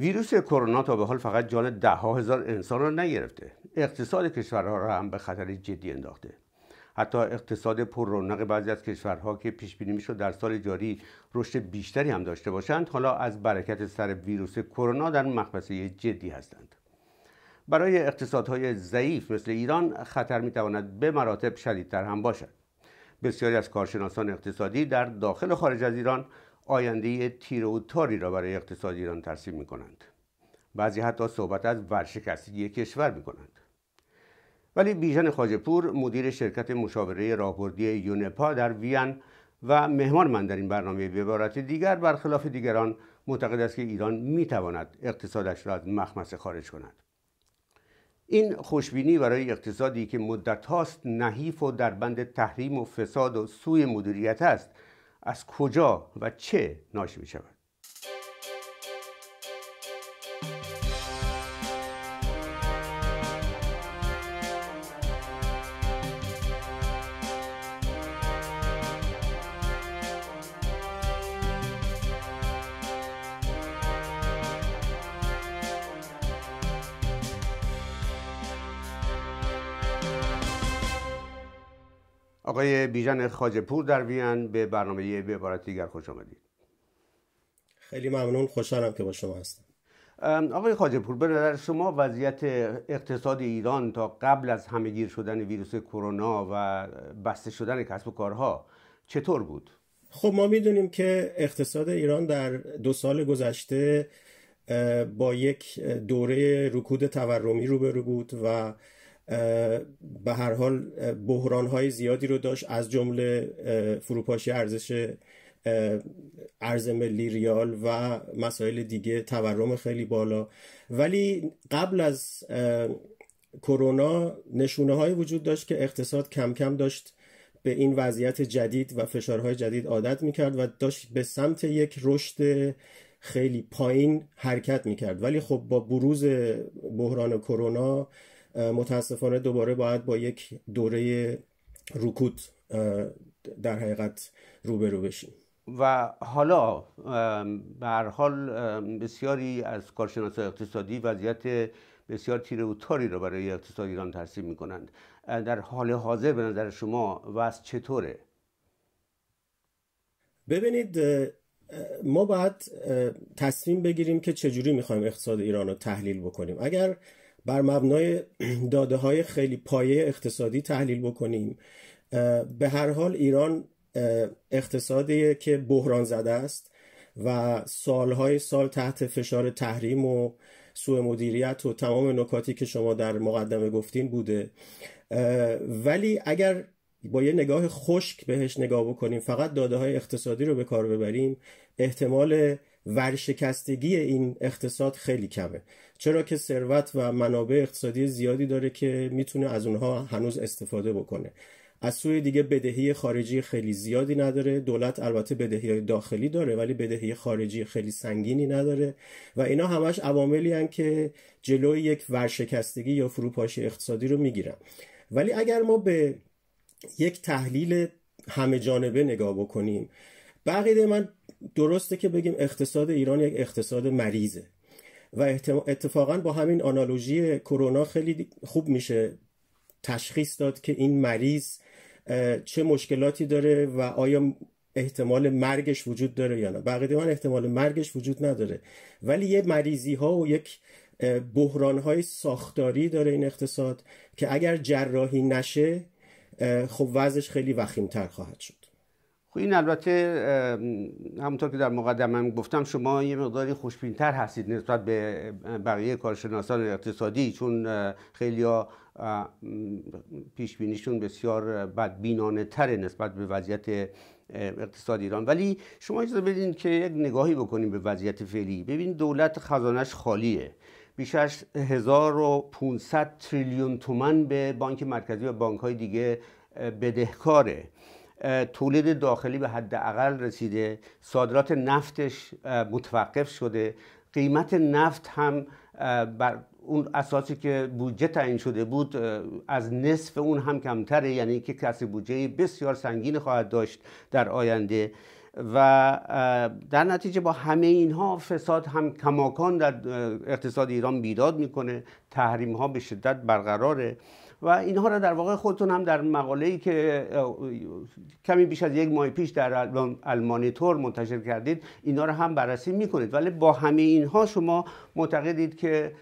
ویروس کرونا تا به حال فقط جان ده هزار انسان را نگرفته اقتصاد کشورها را هم به خطر جدی انداخته حتی اقتصاد پر رونق بعضی از کشورها که پیش بینی میشد در سال جاری رشد بیشتری هم داشته باشند حالا از برکت سر ویروس کرونا در مخمسه جدی هستند برای اقتصادهای ضعیف مثل ایران خطر میتواند به مراتب شدیدتر هم باشد بسیاری از کارشناسان اقتصادی در داخل و خارج از ایران آینده تیره و تاری را برای اقتصاد ایران ترسیم می کنند. بعضی حتی صحبت از ورشکستگی کشور می کنند. ولی بیژن خاجپور مدیر شرکت مشاوره راهبردی یونپا در وین و مهمان من در این برنامه به عبارت دیگر برخلاف دیگران معتقد است که ایران میتواند اقتصادش را از مخمسه خارج کند این خوشبینی برای اقتصادی که مدت هاست نحیف و در بند تحریم و فساد و سوی مدیریت است از کجا و چه ناشی می شود بیژن خاجپور در وین به برنامه به عبارت دیگر خوش آمدید خیلی ممنون خوشحالم که با شما هستم آقای خاجپور به نظر شما وضعیت اقتصاد ایران تا قبل از گیر شدن ویروس کرونا و بسته شدن کسب و کارها چطور بود خب ما میدونیم که اقتصاد ایران در دو سال گذشته با یک دوره رکود تورمی روبرو بود و به هر حال بحران های زیادی رو داشت از جمله فروپاشی ارزش ارز ملی ریال و مسائل دیگه تورم خیلی بالا ولی قبل از کرونا نشونه های وجود داشت که اقتصاد کم کم داشت به این وضعیت جدید و فشارهای جدید عادت میکرد و داشت به سمت یک رشد خیلی پایین حرکت میکرد ولی خب با بروز بحران کرونا متاسفانه دوباره باید با یک دوره رکود در حقیقت روبرو بشیم و حالا به حال بسیاری از کارشناس اقتصادی وضعیت بسیار تیره و تاری را برای اقتصاد ایران ترسیم می کنند در حال حاضر به نظر شما وضع چطوره؟ ببینید ما باید تصمیم بگیریم که چجوری میخوایم اقتصاد ایران رو تحلیل بکنیم اگر بر مبنای داده های خیلی پایه اقتصادی تحلیل بکنیم به هر حال ایران اقتصادیه که بحران زده است و سالهای سال تحت فشار تحریم و سوء مدیریت و تمام نکاتی که شما در مقدمه گفتین بوده ولی اگر با یه نگاه خشک بهش نگاه بکنیم فقط داده های اقتصادی رو به کار ببریم احتمال ورشکستگی این اقتصاد خیلی کمه چرا که ثروت و منابع اقتصادی زیادی داره که میتونه از اونها هنوز استفاده بکنه از سوی دیگه بدهی خارجی خیلی زیادی نداره دولت البته بدهی داخلی داره ولی بدهی خارجی خیلی سنگینی نداره و اینا همش عواملی که جلوی یک ورشکستگی یا فروپاشی اقتصادی رو میگیرن ولی اگر ما به یک تحلیل همه جانبه نگاه بکنیم بقیده من درسته که بگیم اقتصاد ایران یک اقتصاد مریضه و اتفاقا با همین آنالوژی کرونا خیلی خوب میشه تشخیص داد که این مریض چه مشکلاتی داره و آیا احتمال مرگش وجود داره یا نه بقیده من احتمال مرگش وجود نداره ولی یه مریضی ها و یک بحران های ساختاری داره این اقتصاد که اگر جراحی نشه خب وضعش خیلی وخیمتر خواهد شد این البته همونطور که در مقدمه گفتم شما یه مقداری خوشبینتر هستید نسبت به بقیه کارشناسان اقتصادی چون خیلی ها پیش بینیشون بسیار بدبینانه تر نسبت به وضعیت اقتصاد ایران ولی شما اجازه بدین که یک نگاهی بکنیم به وضعیت فعلی ببین دولت خزانش خالیه بیش از 1500 تریلیون تومن به بانک مرکزی و بانک های دیگه بدهکاره تولید داخلی به حداقل رسیده صادرات نفتش متوقف شده قیمت نفت هم بر اون اساسی که بودجه تعیین شده بود از نصف اون هم کمتره یعنی که کسی بودجه بسیار سنگین خواهد داشت در آینده و در نتیجه با همه اینها فساد هم کماکان در اقتصاد ایران بیداد میکنه تحریم ها به شدت برقراره و اینها را در واقع خودتون هم در مقاله‌ای که کمی بیش از یک ماه پیش در المانیتور منتشر کردید اینها رو هم بررسی میکنید ولی با همه اینها شما معتقدید که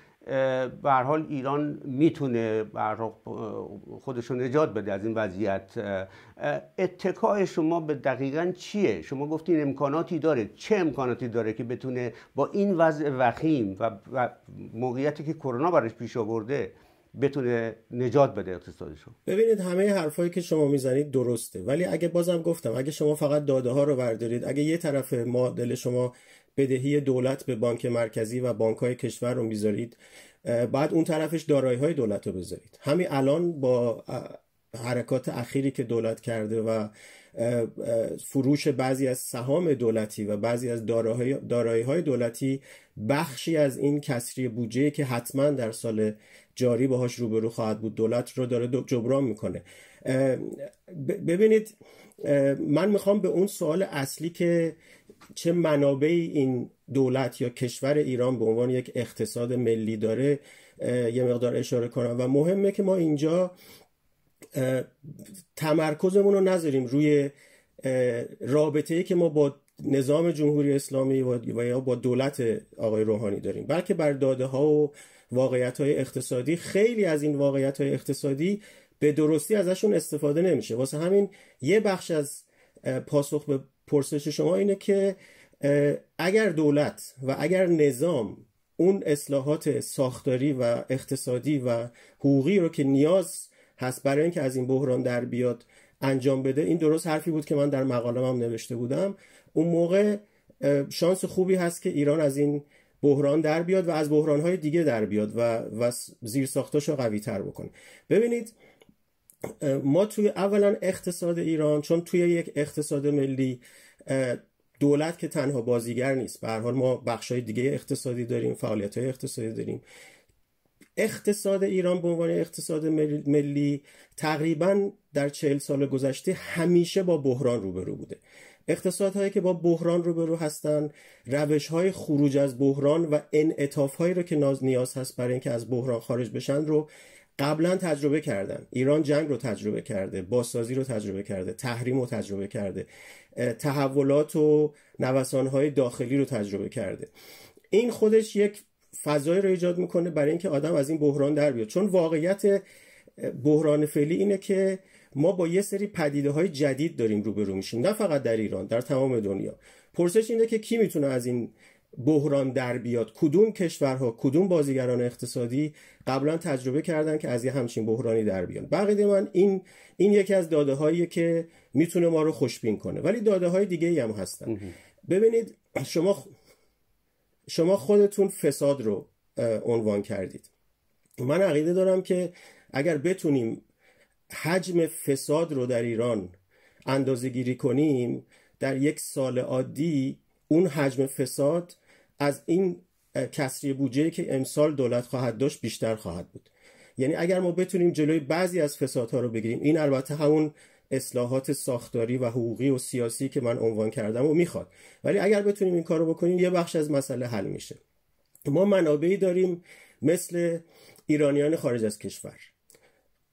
به حال ایران میتونه خودش خودشون نجات بده از این وضعیت اتکای شما به دقیقا چیه شما گفتین امکاناتی داره چه امکاناتی داره که بتونه با این وضع وخیم و موقعیتی که کرونا براش پیش آورده بتونه نجات بده اقتصادشون ببینید همه حرفایی که شما میزنید درسته ولی اگه بازم گفتم اگه شما فقط داده ها رو بردارید اگه یه طرف معادل شما بدهی دولت به بانک مرکزی و بانک های کشور رو میذارید بعد اون طرفش دارای های دولت رو بذارید همین الان با حرکات اخیری که دولت کرده و فروش بعضی از سهام دولتی و بعضی از دارایی های دولتی بخشی از این کسری بودجه که حتما در سال جاری باهاش روبرو خواهد بود دولت رو داره جبران میکنه ببینید من میخوام به اون سوال اصلی که چه منابعی این دولت یا کشور ایران به عنوان یک اقتصاد ملی داره یه مقدار اشاره کنم و مهمه که ما اینجا تمرکزمون رو نذاریم روی رابطه ای که ما با نظام جمهوری اسلامی و یا با دولت آقای روحانی داریم بلکه بر داده ها و واقعیت های اقتصادی خیلی از این واقعیت های اقتصادی به درستی ازشون استفاده نمیشه واسه همین یه بخش از پاسخ به پرسش شما اینه که اگر دولت و اگر نظام اون اصلاحات ساختاری و اقتصادی و حقوقی رو که نیاز هست برای اینکه از این بحران در بیاد انجام بده این درست حرفی بود که من در مقالم هم نوشته بودم اون موقع شانس خوبی هست که ایران از این بحران در بیاد و از بحران های دیگه در بیاد و, و زیر رو قوی تر بکنه ببینید ما توی اولا اقتصاد ایران چون توی یک اقتصاد ملی دولت که تنها بازیگر نیست به حال ما های دیگه اقتصادی داریم فعالیت های اقتصادی داریم اقتصاد ایران به عنوان اقتصاد ملی تقریبا در چهل سال گذشته همیشه با بحران روبرو بوده اقتصادهایی که با بحران روبرو هستند روش های خروج از بحران و انعطاف هایی رو که ناز نیاز هست برای اینکه از بحران خارج بشن رو قبلا تجربه کردن ایران جنگ رو تجربه کرده بازسازی رو تجربه کرده تحریم رو تجربه کرده تحولات و نوسانهای داخلی رو تجربه کرده این خودش یک فضای رو ایجاد میکنه برای اینکه آدم از این بحران در بیاد چون واقعیت بحران فعلی اینه که ما با یه سری پدیده های جدید داریم روبرو میشیم نه فقط در ایران در تمام دنیا پرسش اینه که کی میتونه از این بحران در بیاد کدوم کشورها کدوم بازیگران اقتصادی قبلا تجربه کردن که از یه همچین بحرانی در بیان بقیده من این این یکی از داده که میتونه ما رو خوشبین کنه ولی داده های دیگه هم هستن ببینید شما شما خودتون فساد رو عنوان کردید من عقیده دارم که اگر بتونیم حجم فساد رو در ایران اندازه گیری کنیم در یک سال عادی اون حجم فساد از این کسری بودجه که امسال دولت خواهد داشت بیشتر خواهد بود یعنی اگر ما بتونیم جلوی بعضی از فسادها رو بگیریم این البته همون اصلاحات ساختاری و حقوقی و سیاسی که من عنوان کردم و میخواد ولی اگر بتونیم این کارو بکنیم یه بخش از مسئله حل میشه ما منابعی داریم مثل ایرانیان خارج از کشور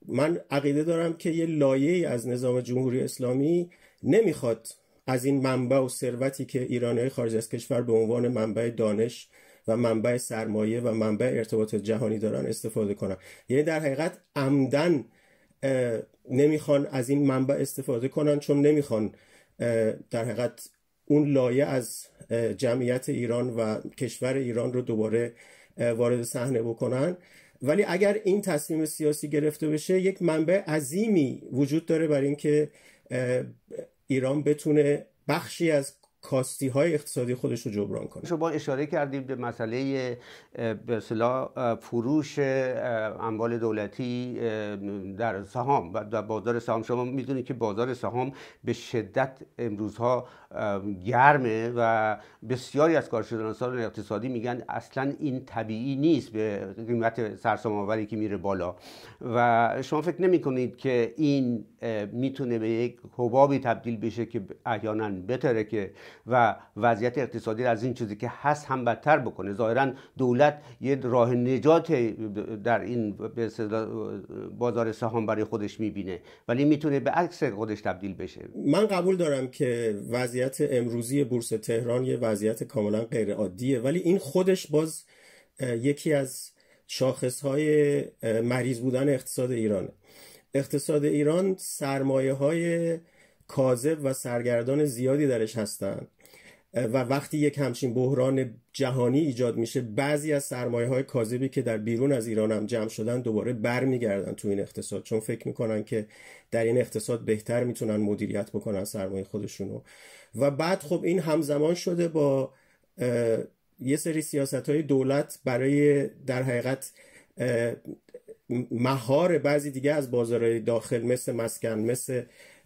من عقیده دارم که یه لایه از نظام جمهوری اسلامی نمیخواد از این منبع و ثروتی که ایرانیان خارج از کشور به عنوان منبع دانش و منبع سرمایه و منبع ارتباط جهانی دارن استفاده کنن یعنی در حقیقت عمدن نمیخوان از این منبع استفاده کنن چون نمیخوان در حقیقت اون لایه از جمعیت ایران و کشور ایران رو دوباره وارد صحنه بکنن ولی اگر این تصمیم سیاسی گرفته بشه یک منبع عظیمی وجود داره برای اینکه ایران بتونه بخشی از کاستی های اقتصادی خودش رو جبران کنه شما اشاره کردیم به مسئله به فروش اموال دولتی در سهام و در بازار سهام شما میدونید که بازار سهام به شدت امروزها گرمه و بسیاری از کارشناسان اقتصادی میگن اصلا این طبیعی نیست به قیمت سرسام آوری که میره بالا و شما فکر نمی کنید که این میتونه به یک حبابی تبدیل بشه که احیانا بتره که و وضعیت اقتصادی از این چیزی که هست هم بدتر بکنه ظاهرا دولت یه راه نجات در این بازار سهام برای خودش میبینه ولی میتونه به عکس خودش تبدیل بشه من قبول دارم که وضعیت امروزی بورس تهران یه وضعیت کاملا غیر عادیه ولی این خودش باز یکی از شاخص های مریض بودن اقتصاد ایرانه اقتصاد ایران سرمایه های کاذب و سرگردان زیادی درش هستن و وقتی یک همچین بحران جهانی ایجاد میشه بعضی از سرمایه های کاذبی که در بیرون از ایران هم جمع شدن دوباره برمیگردن تو این اقتصاد چون فکر میکنن که در این اقتصاد بهتر میتونن مدیریت بکنن سرمایه خودشونو و بعد خب این همزمان شده با یه سری سیاست های دولت برای در حقیقت مهار بعضی دیگه از بازارهای داخل مثل مسکن مثل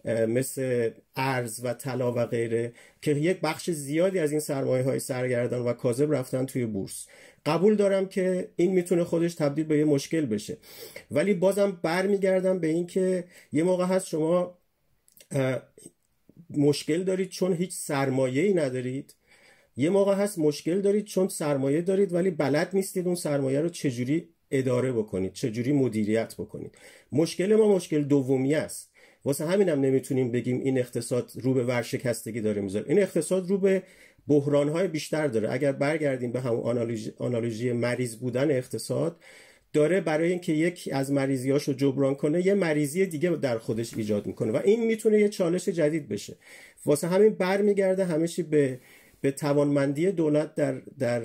مثل ارز و طلا و غیره که یک بخش زیادی از این سرمایه های سرگردان و کاذب رفتن توی بورس قبول دارم که این میتونه خودش تبدیل به یه مشکل بشه ولی بازم برمیگردم به اینکه یه موقع هست شما مشکل دارید چون هیچ سرمایه ای ندارید یه موقع هست مشکل دارید چون سرمایه دارید ولی بلد نیستید اون سرمایه رو چجوری اداره بکنید چجوری مدیریت بکنید مشکل ما مشکل دومی است واسه همینم نمیتونیم بگیم این اقتصاد رو به ورشکستگی داره میذاره این اقتصاد رو به بحران بیشتر داره اگر برگردیم به همون آنالوژی, مریض بودن اقتصاد داره برای اینکه یک از مریضیاشو رو جبران کنه یه مریضی دیگه در خودش ایجاد میکنه و این میتونه یه چالش جدید بشه واسه همین برمیگرده همه به به توانمندی دولت در در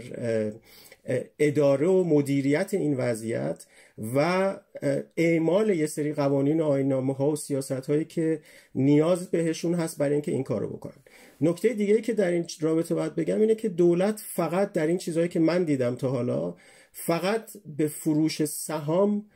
اداره و مدیریت این وضعیت و اعمال یه سری قوانین و آینامه ها و سیاست هایی که نیاز بهشون هست برای اینکه این کارو بکنن نکته دیگه که در این رابطه باید بگم اینه که دولت فقط در این چیزهایی که من دیدم تا حالا فقط به فروش سهام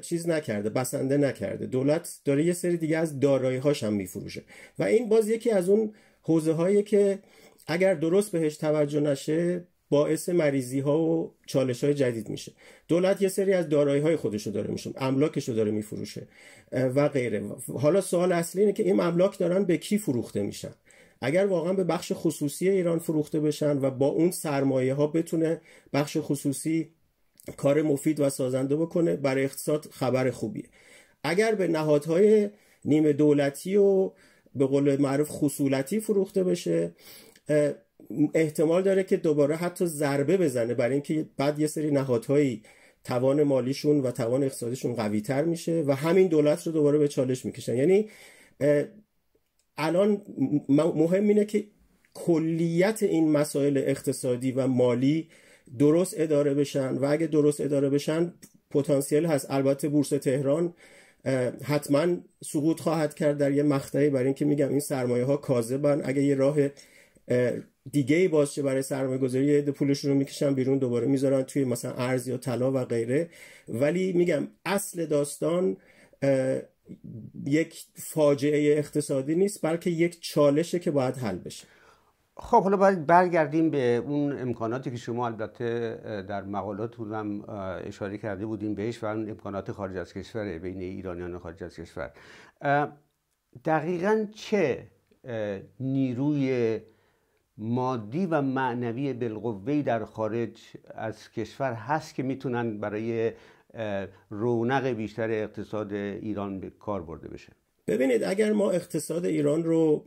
چیز نکرده بسنده نکرده دولت داره یه سری دیگه از دارایی هاش هم میفروشه و این باز یکی از اون حوزه هایی که اگر درست بهش توجه نشه باعث مریضی ها و چالش های جدید میشه دولت یه سری از دارایی های خودشو داره میشه املاکشو داره میفروشه و غیره حالا سوال اصلی اینه که این املاک دارن به کی فروخته میشن اگر واقعا به بخش خصوصی ایران فروخته بشن و با اون سرمایه ها بتونه بخش خصوصی کار مفید و سازنده بکنه برای اقتصاد خبر خوبیه اگر به نهادهای نیمه دولتی و به قول معروف خصولتی فروخته بشه احتمال داره که دوباره حتی ضربه بزنه برای اینکه بعد یه سری نهادهایی توان مالیشون و توان اقتصادیشون قوی تر میشه و همین دولت رو دوباره به چالش میکشن یعنی الان مهم اینه که کلیت این مسائل اقتصادی و مالی درست اداره بشن و اگه درست اداره بشن پتانسیل هست البته بورس تهران حتما سقوط خواهد کرد در یه مقطعی برای اینکه میگم این سرمایه ها کاذبن اگه یه راه دیگه ای باز چه برای سرمایه گذاری یه پولشون رو میکشن بیرون دوباره میذارن توی مثلا ارز یا طلا و غیره ولی میگم اصل داستان یک فاجعه اقتصادی نیست بلکه یک چالشه که باید حل بشه خب حالا باید برگردیم به اون امکاناتی که شما البته در مقالات هم اشاره کرده بودیم بهش و اون امکانات خارج از کشور بین ایرانیان خارج از کشور دقیقا چه نیروی مادی و معنوی بالقوهی در خارج از کشور هست که میتونن برای رونق بیشتر اقتصاد ایران به کار برده بشه ببینید اگر ما اقتصاد ایران رو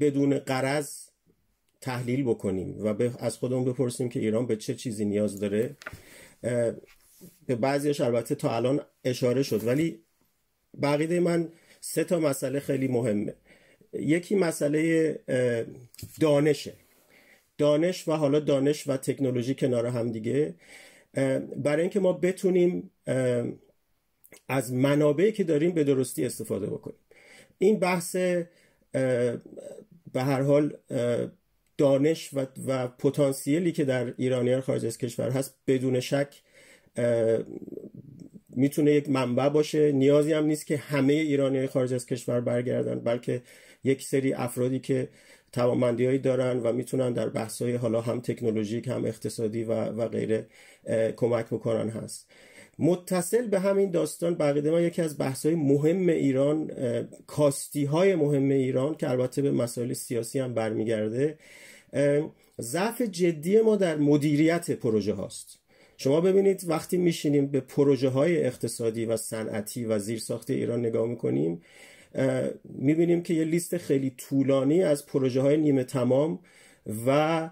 بدون قرض تحلیل بکنیم و از خودمون بپرسیم که ایران به چه چیزی نیاز داره به بعضیش البته تا الان اشاره شد ولی بقیده من سه تا مسئله خیلی مهمه یکی مسئله دانشه دانش و حالا دانش و تکنولوژی کنار هم دیگه برای اینکه ما بتونیم از منابعی که داریم به درستی استفاده بکنیم این بحث به هر حال دانش و, پتانسیلی که در ایرانیان خارج از کشور هست بدون شک میتونه یک منبع باشه نیازی هم نیست که همه ایرانیان خارج از کشور برگردن بلکه یک سری افرادی که توانمندیهایی دارن و میتونن در های حالا هم تکنولوژیک هم اقتصادی و, و غیره کمک بکنن هست متصل به همین داستان بقیده ما یکی از بحث های مهم ایران کاستی های مهم ایران که البته به مسائل سیاسی هم برمیگرده ضعف جدی ما در مدیریت پروژه هاست شما ببینید وقتی میشینیم به پروژه های اقتصادی و صنعتی و زیرساخت ایران نگاه میکنیم میبینیم که یه لیست خیلی طولانی از پروژه های نیمه تمام و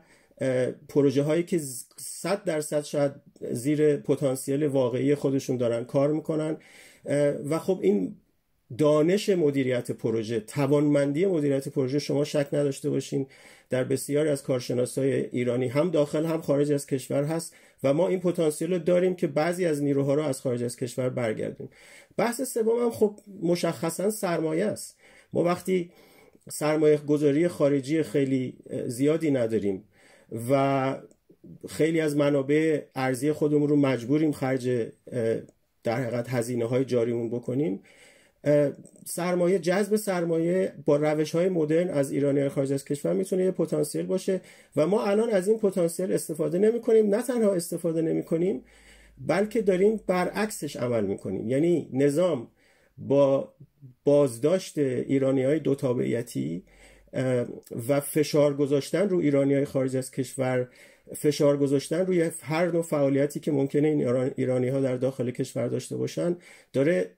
پروژه هایی که 100 درصد شاید زیر پتانسیل واقعی خودشون دارن کار میکنن و خب این دانش مدیریت پروژه توانمندی مدیریت پروژه شما شک نداشته باشین در بسیاری از های ایرانی هم داخل هم خارج از کشور هست و ما این پتانسیل رو داریم که بعضی از نیروها رو از خارج از کشور برگردیم بحث سوم هم خب مشخصا سرمایه است ما وقتی سرمایه گذاری خارجی خیلی زیادی نداریم و خیلی از منابع ارزی خودمون رو مجبوریم خرج در حقیقت هزینه های جاریمون بکنیم سرمایه جذب سرمایه با روش های مدرن از های خارج از کشور میتونه یه پتانسیل باشه و ما الان از این پتانسیل استفاده نمی کنیم نه تنها استفاده نمی کنیم بلکه داریم برعکسش عمل کنیم یعنی نظام با بازداشت ایرانی های دو تابعیتی و فشار گذاشتن رو ایرانی های خارج از کشور فشار گذاشتن روی هر نوع فعالیتی که ممکنه این ایرانی ها در داخل کشور داشته باشن داره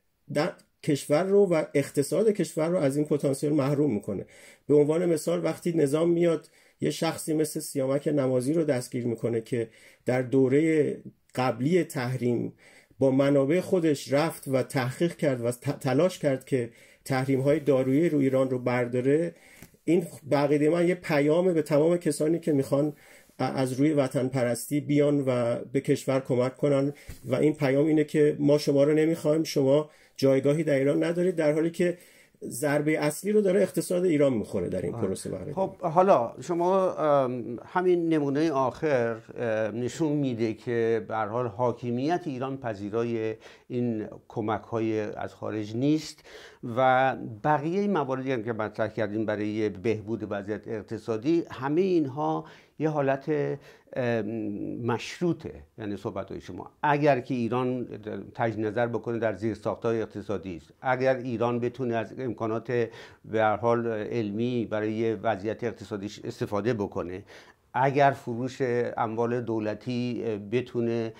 کشور رو و اقتصاد کشور رو از این پتانسیل محروم میکنه به عنوان مثال وقتی نظام میاد یه شخصی مثل سیامک نمازی رو دستگیر میکنه که در دوره قبلی تحریم با منابع خودش رفت و تحقیق کرد و تلاش کرد که تحریم های دارویی رو ایران رو برداره این بقیده من یه پیامه به تمام کسانی که میخوان از روی وطن پرستی بیان و به کشور کمک کنن و این پیام اینه که ما شما رو نمیخوایم شما جایگاهی در ایران نداره در حالی که ضربه اصلی رو داره اقتصاد ایران میخوره در این آره. پروسه خب حالا شما همین نمونه آخر نشون میده که به حال حاکمیت ایران پذیرای این کمک های از خارج نیست و بقیه مواردی هم که مطرح کردیم برای بهبود وضعیت اقتصادی همه اینها یه حالت مشروطه یعنی صحبت شما اگر که ایران تجدید نظر بکنه در زیر های اقتصادی است اگر ایران بتونه از امکانات به حال علمی برای وضعیت اقتصادیش استفاده بکنه اگر فروش اموال دولتی بتونه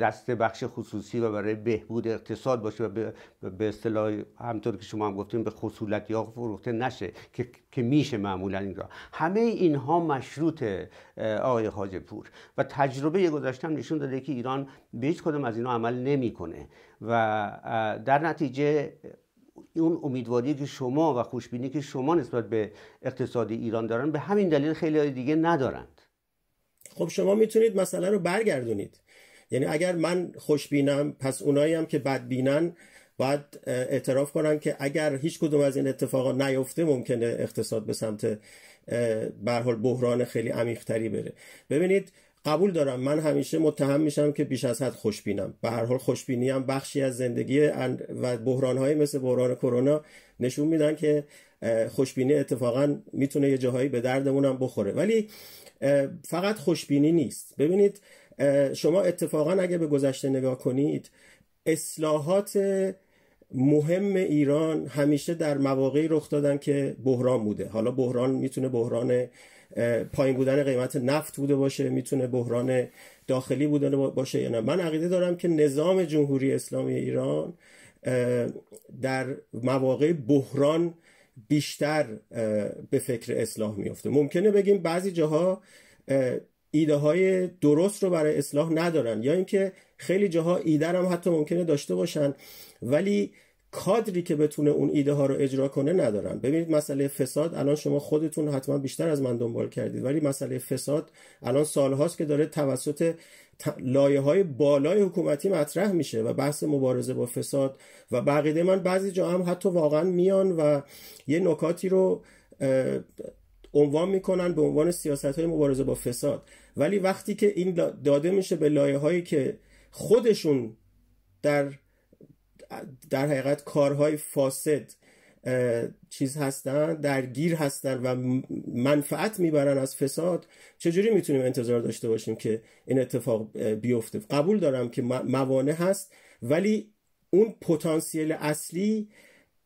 دست بخش خصوصی و برای بهبود اقتصاد باشه و به اصطلاح همطور که شما هم گفتیم به خصولتی ها فروخته نشه که, میشه معمولا اینجا همه اینها مشروط آقای حاج پور و تجربه گذاشتم نشون داده که ایران به هیچ کدوم از اینا عمل نمیکنه و در نتیجه اون امیدواری که شما و خوشبینی که شما نسبت به اقتصاد ایران دارن به همین دلیل خیلی دیگه ندارند خب شما میتونید مسئله رو برگردونید یعنی اگر من خوشبینم پس اونایی هم که بدبینن باید اعتراف کنن که اگر هیچ کدوم از این اتفاقا نیفته ممکنه اقتصاد به سمت به حال بحران خیلی عمیقتری بره ببینید قبول دارم من همیشه متهم میشم که بیش از حد خوشبینم به هر حال خوشبینی هم بخشی از زندگی و بحران های مثل بحران کرونا نشون میدن که خوشبینی اتفاقا میتونه یه جاهایی به هم بخوره ولی فقط خوشبینی نیست ببینید شما اتفاقا اگه به گذشته نگاه کنید اصلاحات مهم ایران همیشه در مواقعی رخ دادن که بحران بوده حالا بحران میتونه بحران پایین بودن قیمت نفت بوده باشه میتونه بحران داخلی بودن باشه یا نه من عقیده دارم که نظام جمهوری اسلامی ایران در مواقع بحران بیشتر به فکر اصلاح میفته ممکنه بگیم بعضی جاها ایده های درست رو برای اصلاح ندارن یا اینکه خیلی جاها ایده هم حتی ممکنه داشته باشن ولی کادری که بتونه اون ایده ها رو اجرا کنه ندارن ببینید مسئله فساد الان شما خودتون حتما بیشتر از من دنبال کردید ولی مسئله فساد الان سالهاست که داره توسط لایه های بالای حکومتی مطرح میشه و بحث مبارزه با فساد و بقیده من بعضی جا هم حتی واقعا میان و یه نکاتی رو عنوان میکنن به عنوان سیاست های مبارزه با فساد ولی وقتی که این داده میشه به لایه هایی که خودشون در در حقیقت کارهای فاسد چیز هستن درگیر هستن و منفعت میبرن از فساد چجوری میتونیم انتظار داشته باشیم که این اتفاق بیفته قبول دارم که موانع هست ولی اون پتانسیل اصلی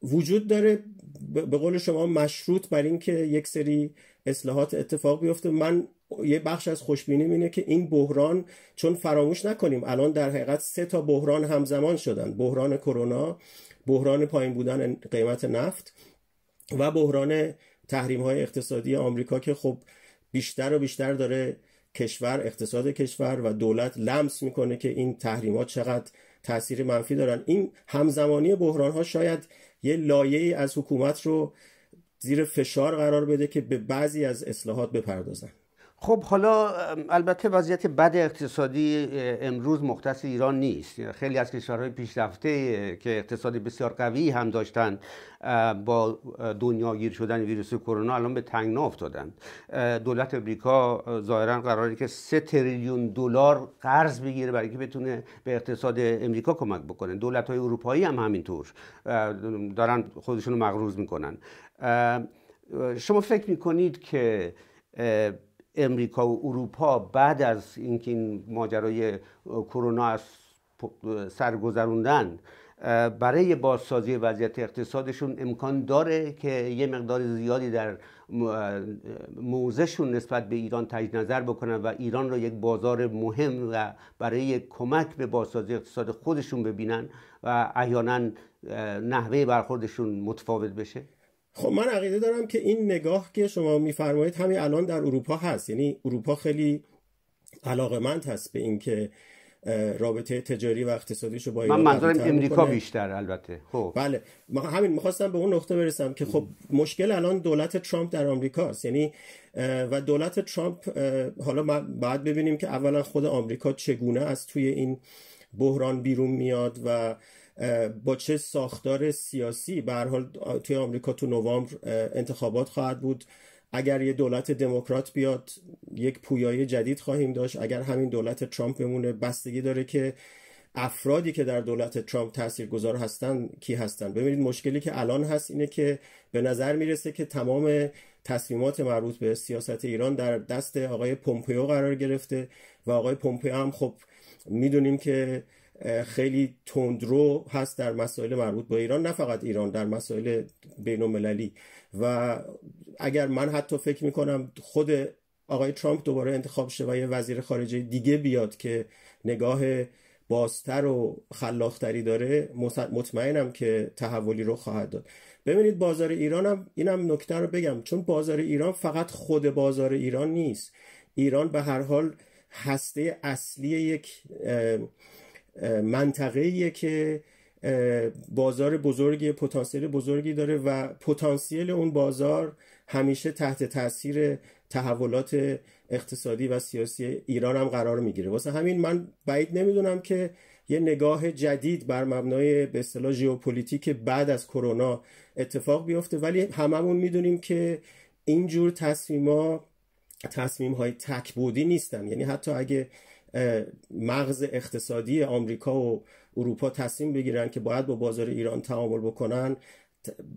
وجود داره به قول شما مشروط بر اینکه یک سری اصلاحات اتفاق بیفته من یه بخش از خوشبینی اینه که این بحران چون فراموش نکنیم الان در حقیقت سه تا بحران همزمان شدن بحران کرونا بحران پایین بودن قیمت نفت و بحران تحریم های اقتصادی آمریکا که خب بیشتر و بیشتر داره کشور اقتصاد کشور و دولت لمس میکنه که این تحریمات چقدر تاثیر منفی دارن این همزمانی بحران ها شاید یه لایه از حکومت رو زیر فشار قرار بده که به بعضی از اصلاحات بپردازن خب حالا البته وضعیت بد اقتصادی امروز مختص ایران نیست خیلی از کشورهای پیشرفته که اقتصاد بسیار قوی هم داشتن با دنیا گیر شدن ویروس کرونا الان به تنگنا افتادند دولت امریکا ظاهرا قراره که سه تریلیون دلار قرض بگیره برای که بتونه به اقتصاد امریکا کمک بکنه دولت های اروپایی هم همینطور دارن خودشون رو مغروض میکنن شما فکر میکنید که امریکا و اروپا بعد از اینکه این ماجرای کرونا از سر برای بازسازی وضعیت اقتصادشون امکان داره که یه مقدار زیادی در موزشون نسبت به ایران تجدید نظر بکنن و ایران را یک بازار مهم و برای کمک به بازسازی اقتصاد خودشون ببینن و احیانا نحوه برخوردشون متفاوت بشه خب من عقیده دارم که این نگاه که شما میفرمایید همین الان در اروپا هست یعنی اروپا خیلی علاقمند هست به اینکه رابطه تجاری و اقتصادیش رو با ایران من منظورم امریکا بیشتر البته خب بله همین میخواستم به اون نقطه برسم که خب مشکل الان دولت ترامپ در است. یعنی و دولت ترامپ حالا بعد ببینیم که اولا خود آمریکا چگونه از توی این بحران بیرون میاد و با چه ساختار سیاسی به حال توی آمریکا تو نوامبر انتخابات خواهد بود اگر یه دولت دموکرات بیاد یک پویای جدید خواهیم داشت اگر همین دولت ترامپ بمونه بستگی داره که افرادی که در دولت ترامپ تاثیرگذار هستن کی هستن ببینید مشکلی که الان هست اینه که به نظر میرسه که تمام تصمیمات مربوط به سیاست ایران در دست آقای پومپیو قرار گرفته و آقای پومپیو هم خب میدونیم که خیلی تندرو هست در مسائل مربوط به ایران نه فقط ایران در مسائل بین المللی و اگر من حتی فکر میکنم خود آقای ترامپ دوباره انتخاب شه و یه وزیر خارجه دیگه بیاد که نگاه بازتر و خلاقتری داره مطمئنم که تحولی رو خواهد داد ببینید بازار ایران هم اینم نکته رو بگم چون بازار ایران فقط خود بازار ایران نیست ایران به هر حال هسته اصلی یک ایه که بازار بزرگی پتانسیل بزرگی داره و پتانسیل اون بازار همیشه تحت تاثیر تحولات اقتصادی و سیاسی ایران هم قرار میگیره واسه همین من بعید نمیدونم که یه نگاه جدید بر مبنای به اصطلاح ژئوپلیتیک بعد از کرونا اتفاق بیفته ولی هممون میدونیم که اینجور جور تصمیم های تکبودی نیستن یعنی حتی اگه مغز اقتصادی آمریکا و اروپا تصمیم بگیرن که باید با بازار ایران تعامل بکنن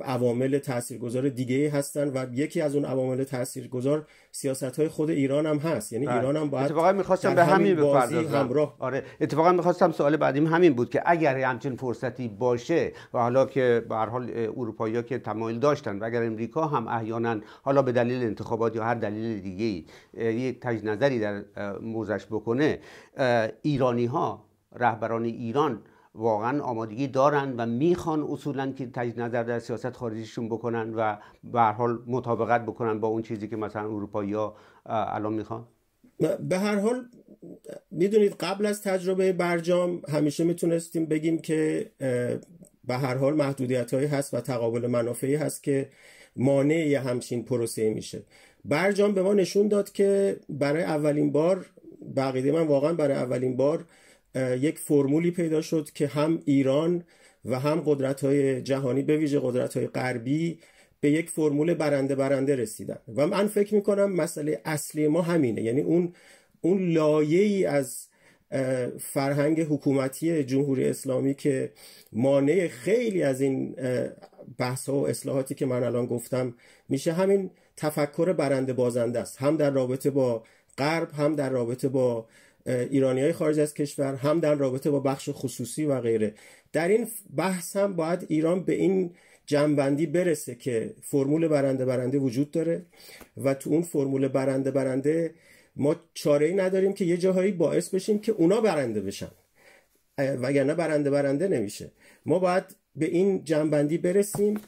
عوامل تاثیرگذار دیگه هستن و یکی از اون عوامل تاثیرگذار سیاست های خود ایران هم هست یعنی بله. ایران هم باید اتفاقا میخواستم به همین بپردازم آره اتفاقا میخواستم سوال بعدیم همین بود که اگر همچین فرصتی باشه و حالا که به هر حال اروپایی‌ها که تمایل داشتن و اگر امریکا هم احیانا حالا به دلیل انتخابات یا هر دلیل دیگه یک تج نظری در موزش بکنه ایرانی ها رهبران ایران واقعا آمادگی دارن و میخوان اصولا که تجدید نظر در سیاست خارجیشون بکنن و به هر حال مطابقت بکنن با اون چیزی که مثلا اروپایی ها الان میخوان به هر حال میدونید قبل از تجربه برجام همیشه میتونستیم بگیم که به هر حال محدودیت هایی هست و تقابل منافعی هست که مانع همچین پروسه میشه برجام به ما نشون داد که برای اولین بار بقیده من واقعا برای اولین بار یک فرمولی پیدا شد که هم ایران و هم قدرت های جهانی به ویژه قدرت های غربی به یک فرمول برنده برنده رسیدن و من فکر میکنم مسئله اصلی ما همینه یعنی اون اون لایه ای از فرهنگ حکومتی جمهوری اسلامی که مانع خیلی از این بحث ها و اصلاحاتی که من الان گفتم میشه همین تفکر برنده بازنده است هم در رابطه با غرب هم در رابطه با ایرانی های خارج از کشور هم در رابطه با بخش خصوصی و غیره در این بحث هم باید ایران به این جنبندی برسه که فرمول برنده برنده وجود داره و تو اون فرمول برنده برنده ما چاره ای نداریم که یه جاهایی باعث بشیم که اونا برنده بشن وگرنه برنده برنده نمیشه ما باید به این جنبندی برسیم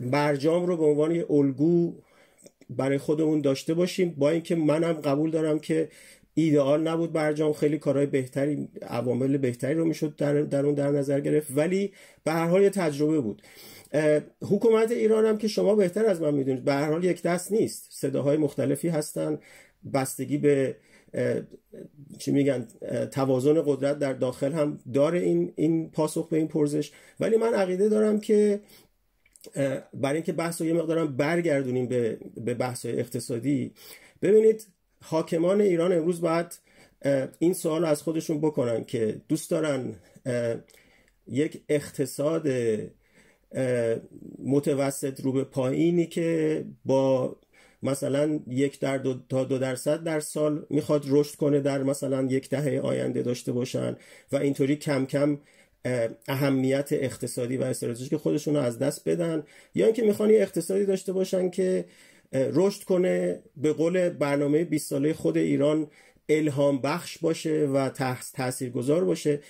برجام رو به عنوان یه الگو برای خودمون داشته باشیم با اینکه منم قبول دارم که ایدئال نبود برجام خیلی کارهای بهتری عوامل بهتری رو میشد در, در اون در نظر گرفت ولی به هر حال یه تجربه بود حکومت ایران هم که شما بهتر از من میدونید به هر حال یک دست نیست صداهای مختلفی هستن بستگی به چی میگن توازن قدرت در داخل هم داره این این پاسخ به این پرزش ولی من عقیده دارم که برای اینکه بحث رو یه مقدارم برگردونیم به به بحث اقتصادی ببینید حاکمان ایران امروز باید این سوال از خودشون بکنن که دوست دارن یک اقتصاد متوسط رو به پایینی که با مثلا یک در دو تا دو درصد در سال میخواد رشد کنه در مثلا یک دهه آینده داشته باشن و اینطوری کم کم اهمیت اقتصادی و استراتژیک خودشون رو از دست بدن یا اینکه میخوان یه اقتصادی داشته باشن که رشد کنه به قول برنامه 20 ساله خود ایران الهام بخش باشه و تاثیرگذار باشه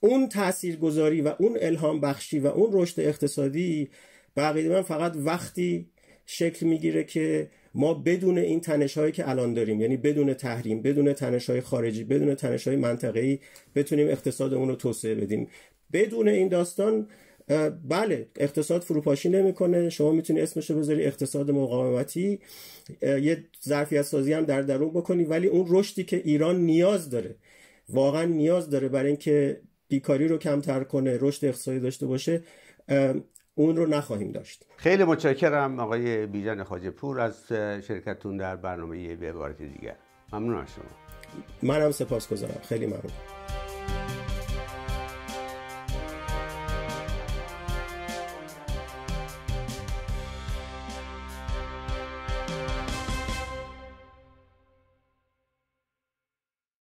اون تاثیرگذاری و اون الهام بخشی و اون رشد اقتصادی بقیده من فقط وقتی شکل میگیره که ما بدون این تنش هایی که الان داریم یعنی بدون تحریم بدون تنش های خارجی بدون تنش های منطقه‌ای بتونیم اقتصادمون رو توسعه بدیم بدون این داستان بله اقتصاد فروپاشی نمیکنه شما میتونی اسمش رو بذاری اقتصاد مقاومتی یه ظرفیت سازی هم در درون بکنی ولی اون رشدی که ایران نیاز داره واقعا نیاز داره برای اینکه بیکاری رو کمتر کنه رشد اقتصادی داشته باشه اون رو نخواهیم داشت خیلی متشکرم آقای بیژن پور از شرکتتون در برنامه به عبارت دیگر ممنون شما منم سپاسگزارم خیلی ممنون